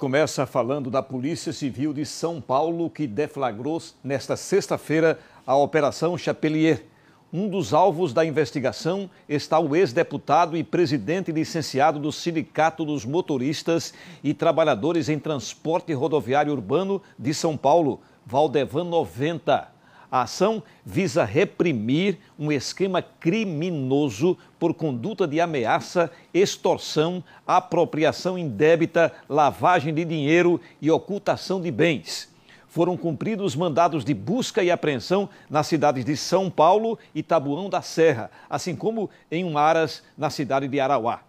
começa falando da Polícia Civil de São Paulo, que deflagrou nesta sexta-feira a Operação Chapelier. Um dos alvos da investigação está o ex-deputado e presidente licenciado do Sindicato dos Motoristas e Trabalhadores em Transporte Rodoviário Urbano de São Paulo, Valdevan 90. A ação visa reprimir um esquema criminoso por conduta de ameaça, extorsão, apropriação indébita, lavagem de dinheiro e ocultação de bens. Foram cumpridos mandados de busca e apreensão nas cidades de São Paulo e Tabuão da Serra, assim como em Umaras, na cidade de Arauá.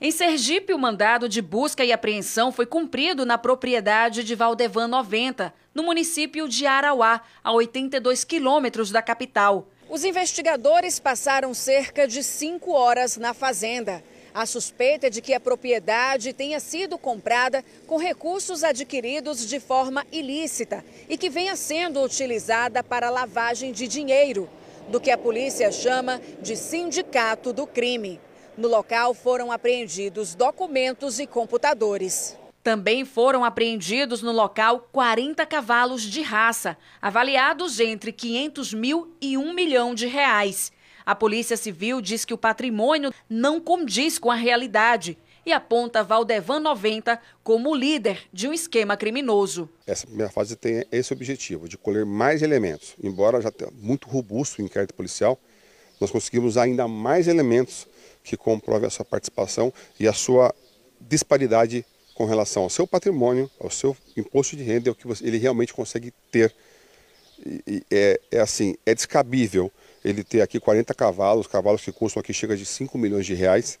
Em Sergipe, o mandado de busca e apreensão foi cumprido na propriedade de Valdevan 90, no município de Arauá, a 82 quilômetros da capital. Os investigadores passaram cerca de cinco horas na fazenda. A suspeita é de que a propriedade tenha sido comprada com recursos adquiridos de forma ilícita e que venha sendo utilizada para lavagem de dinheiro, do que a polícia chama de sindicato do crime. No local foram apreendidos documentos e computadores. Também foram apreendidos no local 40 cavalos de raça, avaliados entre 500 mil e 1 milhão de reais. A Polícia Civil diz que o patrimônio não condiz com a realidade e aponta Valdevan 90 como líder de um esquema criminoso. Essa primeira fase tem esse objetivo, de colher mais elementos. Embora já tenha muito robusto o inquérito policial, nós conseguimos ainda mais elementos que comprove a sua participação e a sua disparidade com relação ao seu patrimônio, ao seu imposto de renda, é o que ele realmente consegue ter. E é, é assim, é descabível ele ter aqui 40 cavalos, cavalos que custam aqui chega de 5 milhões de reais,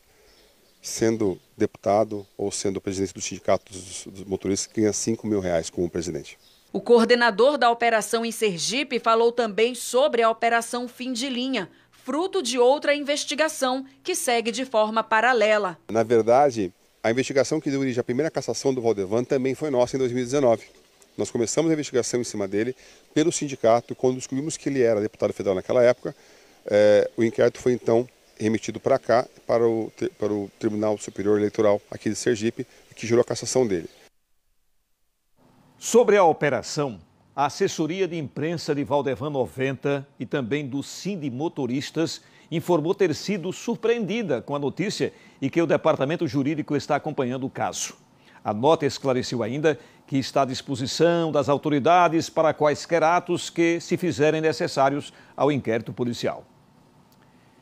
sendo deputado ou sendo presidente do sindicato dos, dos motoristas, ganha 5 mil reais como presidente. O coordenador da operação em Sergipe falou também sobre a operação fim de linha, fruto de outra investigação que segue de forma paralela. Na verdade, a investigação que dirige a primeira cassação do Valdevan também foi nossa em 2019. Nós começamos a investigação em cima dele pelo sindicato. Quando descobrimos que ele era deputado federal naquela época, eh, o inquérito foi então remetido para cá, para o, para o Tribunal Superior Eleitoral aqui de Sergipe, que gerou a cassação dele. Sobre a operação, a assessoria de imprensa de Valdevan 90 e também do Cindy Motoristas informou ter sido surpreendida com a notícia e que o departamento jurídico está acompanhando o caso. A nota esclareceu ainda que está à disposição das autoridades para quaisquer atos que se fizerem necessários ao inquérito policial.